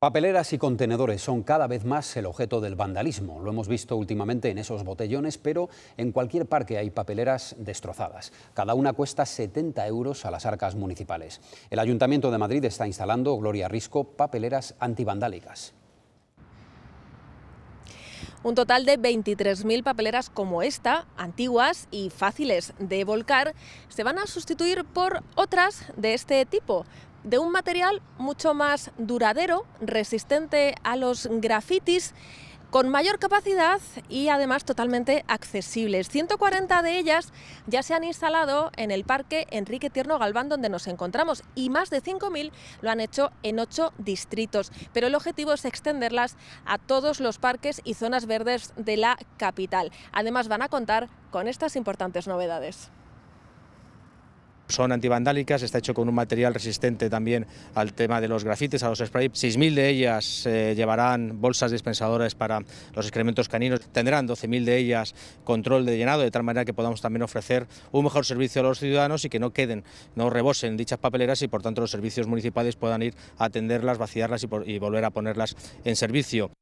Papeleras y contenedores son cada vez más el objeto del vandalismo. Lo hemos visto últimamente en esos botellones, pero en cualquier parque hay papeleras destrozadas. Cada una cuesta 70 euros a las arcas municipales. El Ayuntamiento de Madrid está instalando, Gloria Risco, papeleras antivandálicas. Un total de 23.000 papeleras como esta, antiguas y fáciles de volcar, se van a sustituir por otras de este tipo, de un material mucho más duradero, resistente a los grafitis con mayor capacidad y además totalmente accesibles. 140 de ellas ya se han instalado en el Parque Enrique Tierno Galván donde nos encontramos y más de 5.000 lo han hecho en 8 distritos. Pero el objetivo es extenderlas a todos los parques y zonas verdes de la capital. Además van a contar con estas importantes novedades son antivandálicas, está hecho con un material resistente también al tema de los grafites, a los sprays. 6.000 de ellas eh, llevarán bolsas dispensadoras para los excrementos caninos, tendrán 12.000 de ellas control de llenado, de tal manera que podamos también ofrecer un mejor servicio a los ciudadanos y que no queden, no rebosen dichas papeleras y por tanto los servicios municipales puedan ir a atenderlas, vaciarlas y volver a ponerlas en servicio.